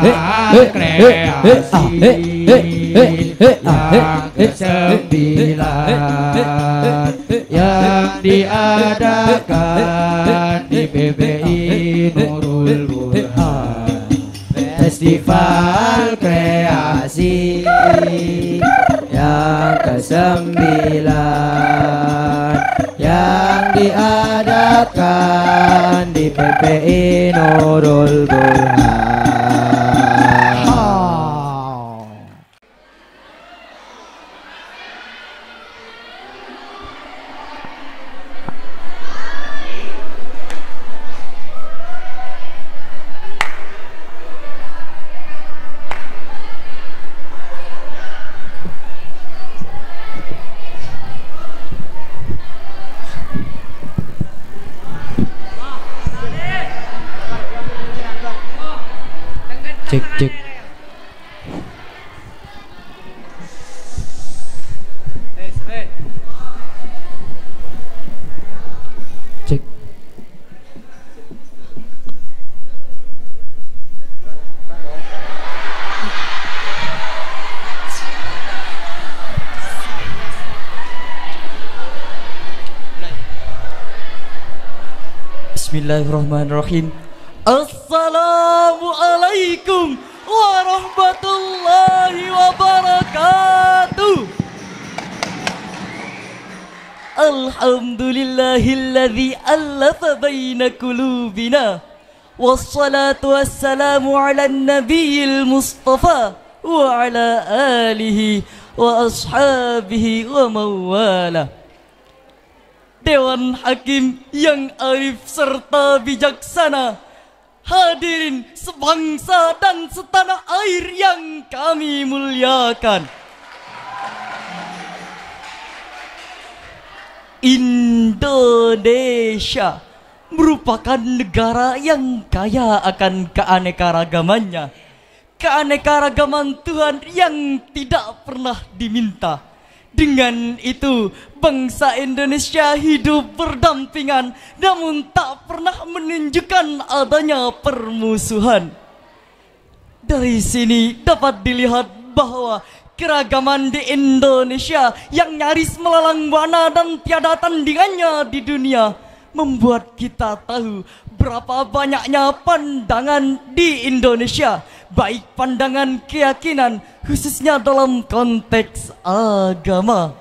kesembilan yang diadakan di PPI Nurul Burhan Festival Kreasi yang kesembilan yang diadakan di PPI Nurul Burhan cek cek Bismillahirrahmanirrahim السلام عليكم ورحمة الله وبركاته الحمد لله الذي ألف بين قلوبنا والصلاة والسلام على النبي المصطفى وعلى آله وأصحابه ومواله Dewan Hakim yang arif serta bijaksana hadirin sebangsa dan setanah air yang kami muliakan. Indonesia merupakan negara yang kaya akan keanekaragamannya. Keanekaragaman Tuhan yang tidak pernah diminta dengan itu, bangsa Indonesia hidup berdampingan namun tak pernah menunjukkan adanya permusuhan. Dari sini dapat dilihat bahwa keragaman di Indonesia yang nyaris melalang buana dan tiada tandingannya di dunia membuat kita tahu Berapa banyaknya pandangan di Indonesia, baik pandangan keyakinan, khususnya dalam konteks agama.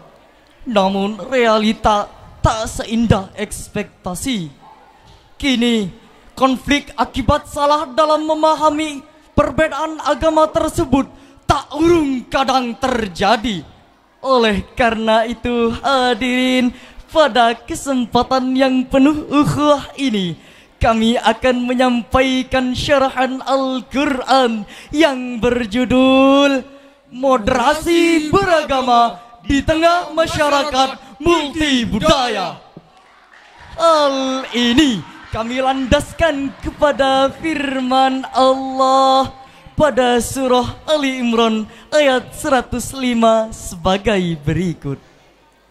Namun realita tak seindah ekspektasi. Kini, konflik akibat salah dalam memahami perbedaan agama tersebut tak urung kadang terjadi. Oleh karena itu, hadirin, pada kesempatan yang penuh ukhuwah ini, kami akan menyampaikan syarahan Al-Quran yang berjudul Moderasi Beragama di Tengah Masyarakat Multi Budaya. Hal ini kami landaskan kepada firman Allah pada surah Ali Imran ayat 105 sebagai berikut.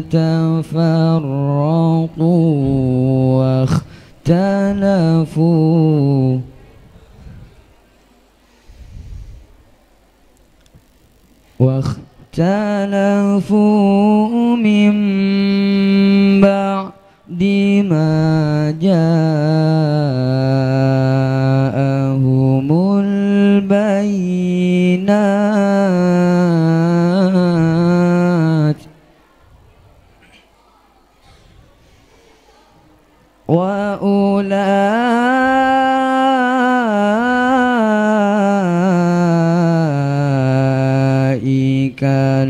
تفرقوا واختلفوا واختلفوا من بعد ما جاءهم البينات وأولئك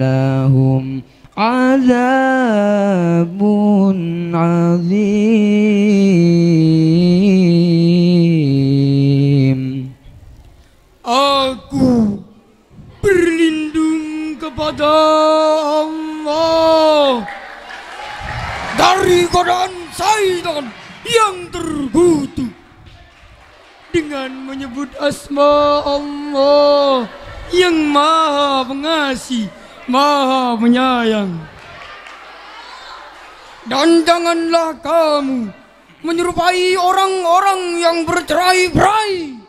لهم عذاب azim Aku berlindung kepada Allah dari godaan syaitan yang terkutuk dengan menyebut asma Allah yang maha pengasih, maha menyayang Dan janganlah kamu menyerupai orang-orang yang bercerai-berai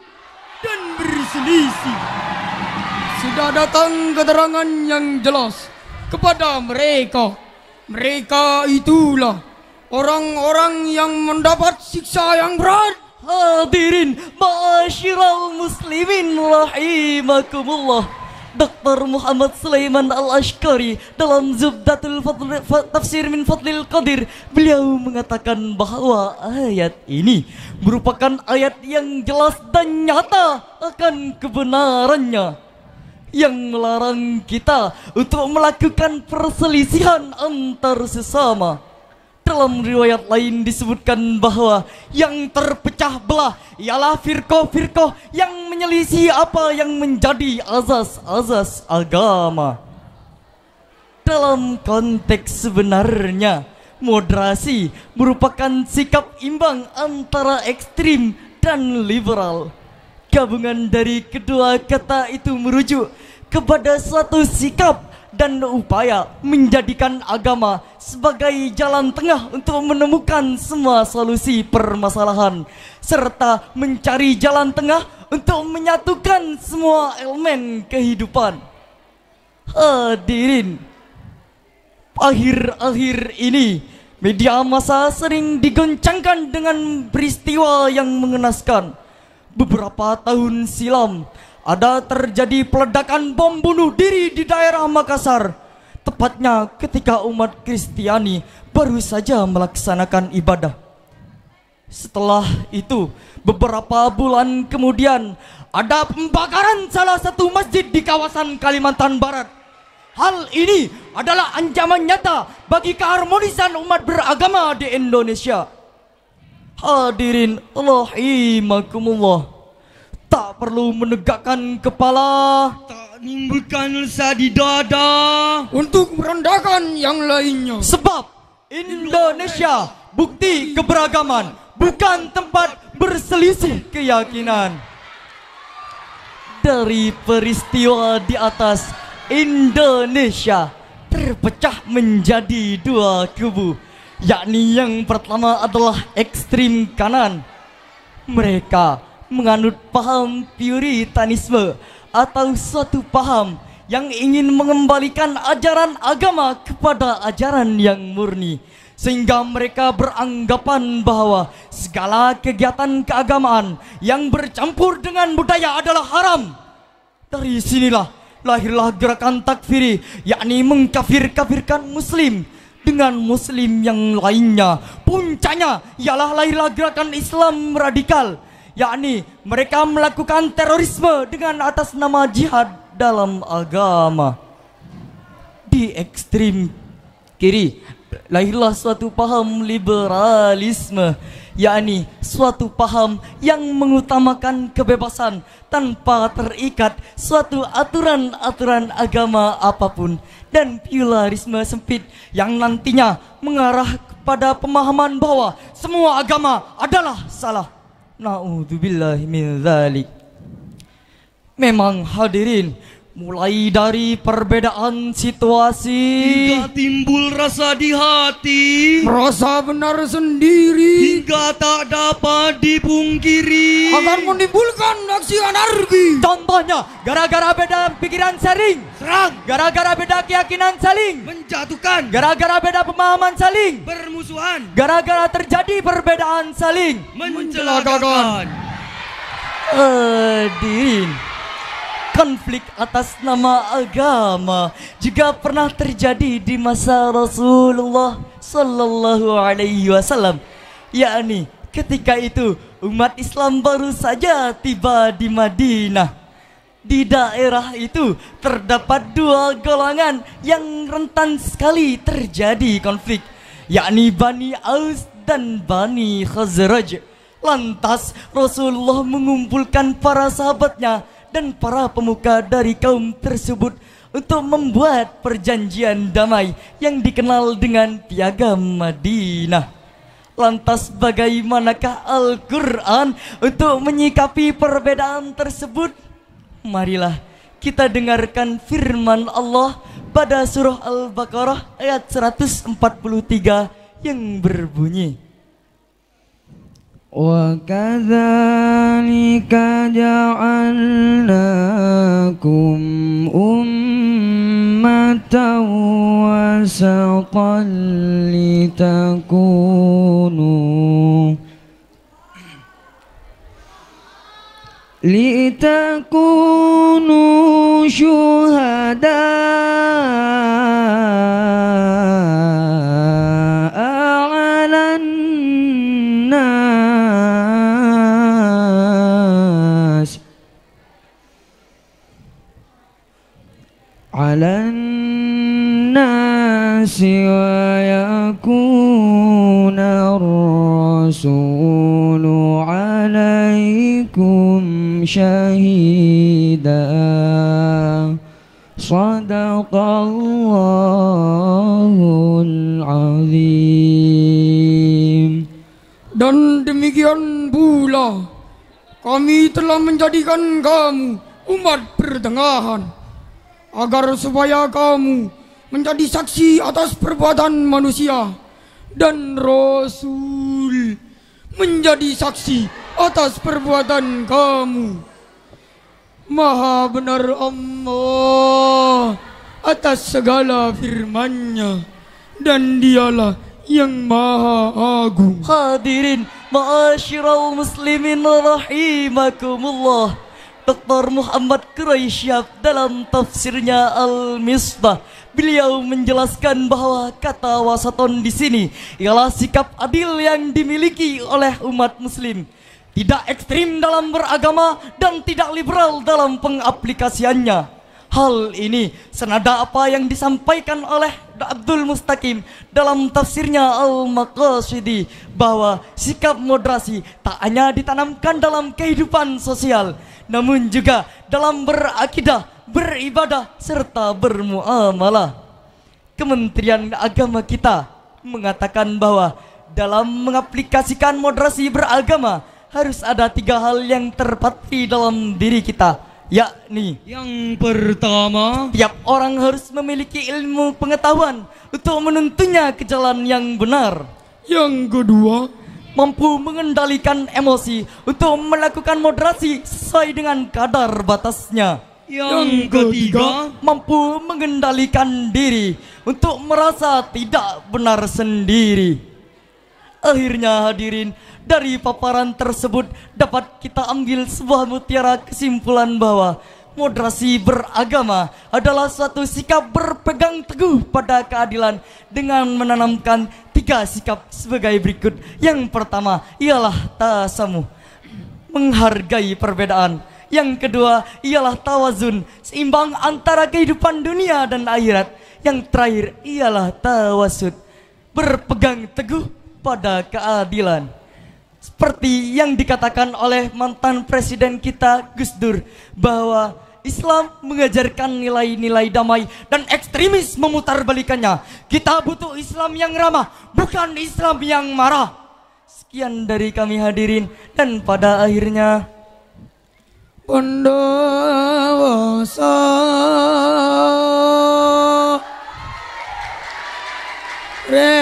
dan berselisih. Sudah datang keterangan yang jelas kepada mereka. Mereka itulah orang-orang yang mendapat siksa yang berat hadirin ma'asyiral muslimin rahimakumullah Dr. Muhammad Sulaiman Al-Ashkari dalam Zubdatul Fadl, Tafsir min Fadlil Qadir beliau mengatakan bahwa ayat ini merupakan ayat yang jelas dan nyata akan kebenarannya yang melarang kita untuk melakukan perselisihan antar sesama dalam riwayat lain disebutkan bahwa yang terpecah belah ialah firqoh-firqoh yang menyelisih apa yang menjadi azas-azas agama. Dalam konteks sebenarnya, moderasi merupakan sikap imbang antara ekstrim dan liberal. Gabungan dari kedua kata itu merujuk kepada suatu sikap dan upaya menjadikan agama sebagai jalan tengah untuk menemukan semua solusi permasalahan serta mencari jalan tengah untuk menyatukan semua elemen kehidupan. Hadirin, akhir-akhir ini media massa sering digoncangkan dengan peristiwa yang mengenaskan. Beberapa tahun silam, ada terjadi peledakan bom bunuh diri di daerah Makassar. Tepatnya ketika umat Kristiani baru saja melaksanakan ibadah. Setelah itu, beberapa bulan kemudian ada pembakaran salah satu masjid di kawasan Kalimantan Barat. Hal ini adalah ancaman nyata bagi keharmonisan umat beragama di Indonesia. Hadirin rahimakumullah perlu menegakkan kepala tak nimbulkan lesa di dada untuk merendahkan yang lainnya sebab Indonesia bukti keberagaman bukan tempat berselisih keyakinan dari peristiwa di atas Indonesia terpecah menjadi dua kubu yakni yang pertama adalah ekstrim kanan mereka menganut paham puritanisme atau suatu paham yang ingin mengembalikan ajaran agama kepada ajaran yang murni sehingga mereka beranggapan bahwa segala kegiatan keagamaan yang bercampur dengan budaya adalah haram dari sinilah lahirlah gerakan takfiri yakni mengkafir-kafirkan muslim dengan muslim yang lainnya puncanya ialah lahirlah gerakan Islam radikal yakni mereka melakukan terorisme dengan atas nama jihad dalam agama. Di ekstrim kiri lahirlah suatu paham liberalisme yakni suatu paham yang mengutamakan kebebasan tanpa terikat suatu aturan-aturan agama apapun dan pilarisme sempit yang nantinya mengarah kepada pemahaman bahwa semua agama adalah salah Na'udzubillahi min zalik. Memang hadirin Mulai dari perbedaan situasi Hingga timbul rasa di hati Merasa benar sendiri Hingga tak dapat dipungkiri Akan menimbulkan aksi anarki Contohnya Gara-gara beda pikiran sering Serang Gara-gara beda keyakinan saling Menjatuhkan Gara-gara beda pemahaman saling Bermusuhan Gara-gara terjadi perbedaan saling Mencelakakan Eh, uh, konflik atas nama agama juga pernah terjadi di masa Rasulullah Sallallahu Alaihi Wasallam, yakni ketika itu umat Islam baru saja tiba di Madinah. Di daerah itu terdapat dua golongan yang rentan sekali terjadi konflik, yakni Bani Aus dan Bani Khazraj. Lantas Rasulullah mengumpulkan para sahabatnya dan para pemuka dari kaum tersebut untuk membuat perjanjian damai yang dikenal dengan Piagam Madinah. Lantas bagaimanakah Al-Quran untuk menyikapi perbedaan tersebut? Marilah kita dengarkan firman Allah pada surah Al-Baqarah ayat 143 yang berbunyi. Wa كذلك جعلناكم أمة وسطا لتكونوا لتكونوا شهداء عليكم شهيدا صدق الله Dan demikian pula kami telah menjadikan kamu umat pertengahan agar supaya kamu menjadi saksi atas perbuatan manusia dan Rasul menjadi saksi atas perbuatan kamu. Maha benar Allah atas segala firman-Nya dan dialah yang maha agung. Hadirin ma'asyiral muslimin rahimakumullah. Dr. Muhammad Quraisyab dalam tafsirnya Al-Misbah beliau menjelaskan bahwa kata wasaton di sini ialah sikap adil yang dimiliki oleh umat muslim tidak ekstrim dalam beragama dan tidak liberal dalam pengaplikasiannya. Hal ini senada apa yang disampaikan oleh Abdul Mustaqim dalam tafsirnya Al-Maqasidi bahwa sikap moderasi tak hanya ditanamkan dalam kehidupan sosial namun juga dalam berakidah, beribadah serta bermuamalah. Kementerian Agama kita mengatakan bahwa dalam mengaplikasikan moderasi beragama harus ada tiga hal yang terpatri dalam diri kita yakni yang pertama tiap orang harus memiliki ilmu pengetahuan untuk menentunya ke jalan yang benar yang kedua mampu mengendalikan emosi untuk melakukan moderasi sesuai dengan kadar batasnya yang, yang ketiga mampu mengendalikan diri untuk merasa tidak benar sendiri Akhirnya hadirin, dari paparan tersebut dapat kita ambil sebuah mutiara kesimpulan bahwa moderasi beragama adalah suatu sikap berpegang teguh pada keadilan dengan menanamkan tiga sikap sebagai berikut. Yang pertama ialah tasamu, menghargai perbedaan. Yang kedua ialah tawazun, seimbang antara kehidupan dunia dan akhirat. Yang terakhir ialah tawasud, berpegang teguh pada keadilan. Seperti yang dikatakan oleh mantan presiden kita Gus Dur bahwa Islam mengajarkan nilai-nilai damai dan ekstremis memutarbalikannya. Kita butuh Islam yang ramah, bukan Islam yang marah. Sekian dari kami hadirin dan pada akhirnya Bondowoso Re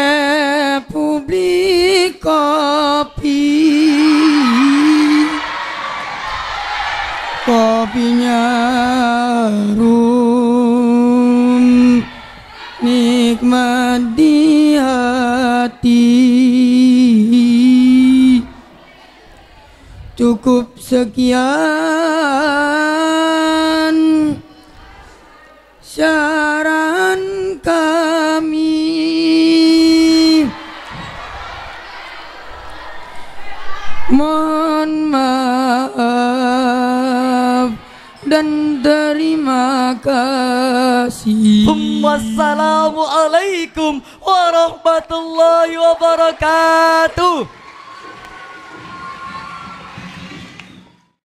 cukup sekian saran kami mohon maaf dan terima kasih Wassalamualaikum warahmatullahi wabarakatuh